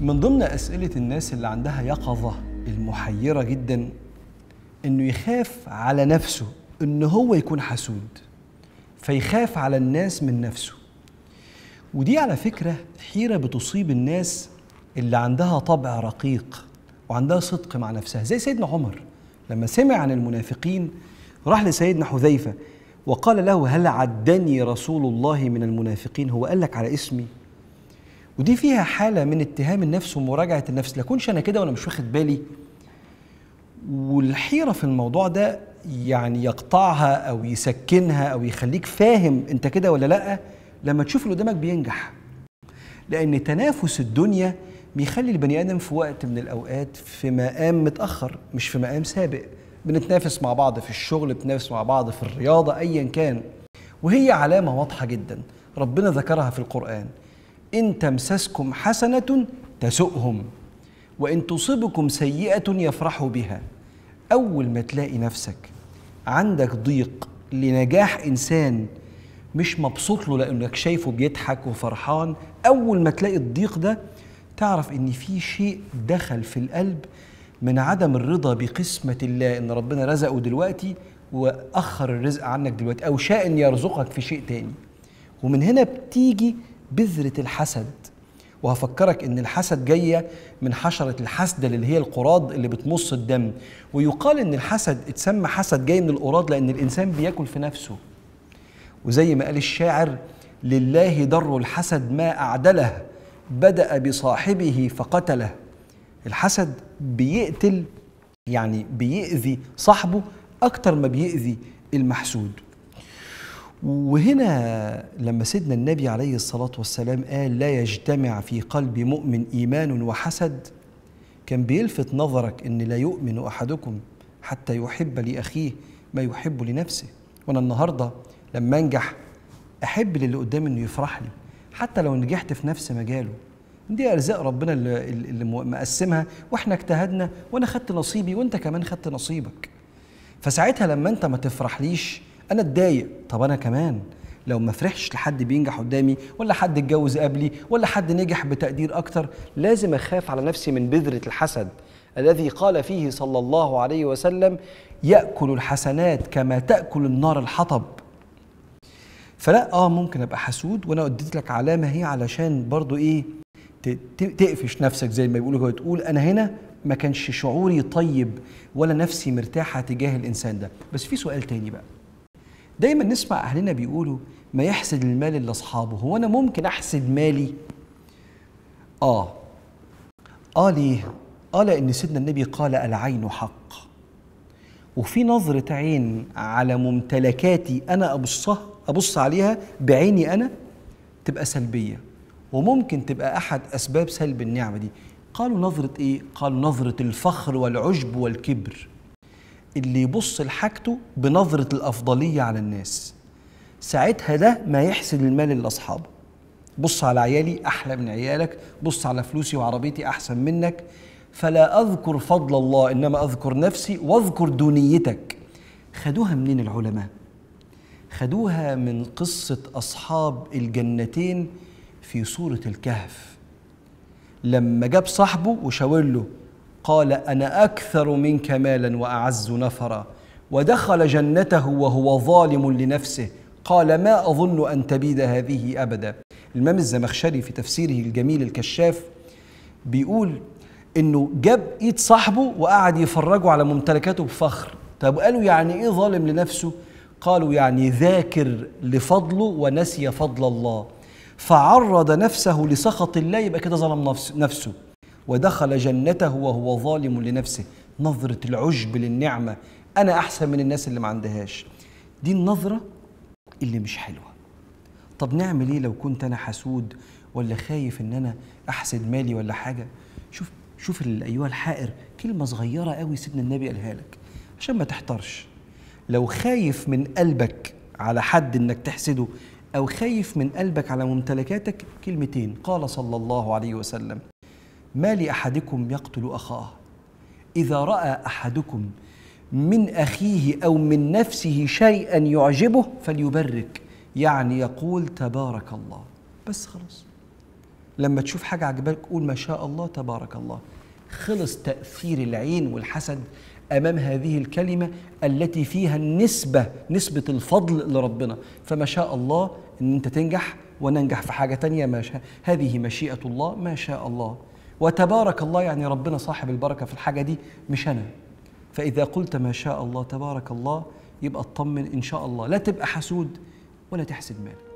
من ضمن أسئلة الناس اللي عندها يقظة المحيرة جدا إنه يخاف على نفسه إن هو يكون حسود فيخاف على الناس من نفسه ودي على فكرة حيرة بتصيب الناس اللي عندها طبع رقيق وعندها صدق مع نفسها زي سيدنا عمر لما سمع عن المنافقين راح لسيدنا حذيفة وقال له هل عدني رسول الله من المنافقين هو قال لك على اسمي ودي فيها حاله من اتهام النفس ومراجعه النفس لكنش انا كده وانا مش واخد بالي والحيره في الموضوع ده يعني يقطعها او يسكنها او يخليك فاهم انت كده ولا لا لما تشوف اللي قدامك بينجح لان تنافس الدنيا بيخلي البني ادم في وقت من الاوقات في مقام متاخر مش في مقام سابق بنتنافس مع بعض في الشغل بنتنافس مع بعض في الرياضه ايا كان وهي علامه واضحه جدا ربنا ذكرها في القران إن تمسسكم حسنة تسؤهم وإن تصبكم سيئة يفرحوا بها أول ما تلاقي نفسك عندك ضيق لنجاح إنسان مش مبسوط له لأنك شايفه بيضحك وفرحان أول ما تلاقي الضيق ده تعرف إن في شيء دخل في القلب من عدم الرضا بقسمة الله إن ربنا رزقه دلوقتي وأخر الرزق عنك دلوقتي أو شاء إن يرزقك في شيء تاني ومن هنا بتيجي بذرة الحسد وهفكرك ان الحسد جاية من حشرة الحسد اللي هي القراض اللي بتمص الدم ويقال ان الحسد اتسمى حسد جاي من القراض لان الانسان بياكل في نفسه وزي ما قال الشاعر لله در الحسد ما أعدله بدأ بصاحبه فقتله الحسد بيقتل يعني بيأذي صاحبه أكتر ما بيأذي المحسود وهنا لما سيدنا النبي عليه الصلاة والسلام قال لا يجتمع في قلب مؤمن إيمان وحسد كان بيلفت نظرك أن لا يؤمن أحدكم حتى يحب لأخيه ما يحب لنفسه وأنا النهاردة لما أنجح أحب للي قدامي أنه يفرح لي حتى لو نجحت في نفس مجاله دي أرزاق ربنا اللي, اللي مقسمها وإحنا اجتهدنا وأنا خدت نصيبي وأنت كمان خدت نصيبك فساعتها لما أنت ما تفرحليش انا اتضايق طب انا كمان لو ما فرحش لحد بينجح قدامي ولا حد اتجوز قبلي ولا حد نجح بتقدير اكتر لازم اخاف على نفسي من بذره الحسد الذي قال فيه صلى الله عليه وسلم ياكل الحسنات كما تاكل النار الحطب فلا اه ممكن ابقى حسود وانا اديت لك علامه هي علشان برضو ايه تقفش نفسك زي ما بيقولوا كده تقول انا هنا ما كانش شعوري طيب ولا نفسي مرتاحه تجاه الانسان ده بس في سؤال تاني بقى دايما نسمع اهلنا بيقولوا ما يحسد المال الا اصحابه هو انا ممكن احسد مالي اه اه ليه اه لان سيدنا النبي قال العين حق وفي نظرة عين على ممتلكاتي أنا أبصها أبص عليها بعيني أنا تبقى سلبية وممكن تبقى أحد أسباب سلب النعمة دي قالوا نظرة إيه؟ قالوا نظرة الفخر والعجب والكبر اللي يبص لحاجته بنظرة الأفضلية على الناس ساعتها ده ما يحسد المال لأصحابه بص على عيالي أحلى من عيالك بص على فلوسي وعربيتي أحسن منك فلا أذكر فضل الله إنما أذكر نفسي وأذكر دونيتك خدوها منين العلماء خدوها من قصة أصحاب الجنتين في سورة الكهف لما جاب صاحبه وشاور له قال انا اكثر منك مالا واعز نفرا ودخل جنته وهو ظالم لنفسه قال ما اظن ان تبيد هذه ابدا الامام الزمخشري في تفسيره الجميل الكشاف بيقول انه جاب ايد صاحبه وقعد يفرجه على ممتلكاته بفخر طب قالوا يعني ايه ظالم لنفسه قالوا يعني ذاكر لفضله ونسي فضل الله فعرض نفسه لسخط الله يبقى كده ظلم نفسه ودخل جنته وهو ظالم لنفسه نظرة العجب للنعمة أنا أحسن من الناس اللي ما عندهاش دي النظرة اللي مش حلوة طب نعمل إيه لو كنت أنا حسود ولا خايف إن أنا أحسد مالي ولا حاجة شوف شوف أيها الحائر كلمة صغيرة قوي سيدنا النبي قالها لك عشان ما تحتارش لو خايف من قلبك على حد إنك تحسده أو خايف من قلبك على ممتلكاتك كلمتين قال صلى الله عليه وسلم ما لأحدكم يقتل أخاه إذا رأى أحدكم من أخيه أو من نفسه شيئا يعجبه فليبرك يعني يقول تبارك الله بس خلاص لما تشوف حاجة عجبك قول ما شاء الله تبارك الله خلص تأثير العين والحسد أمام هذه الكلمة التي فيها النسبة نسبة الفضل لربنا فما شاء الله أن أنت تنجح وننجح في حاجة تانية ما شاء هذه مشيئة الله ما شاء الله وتبارك الله يعني ربنا صاحب البركه في الحاجه دي مش انا فاذا قلت ما شاء الله تبارك الله يبقى اطمن ان شاء الله لا تبقى حسود ولا تحسد مالك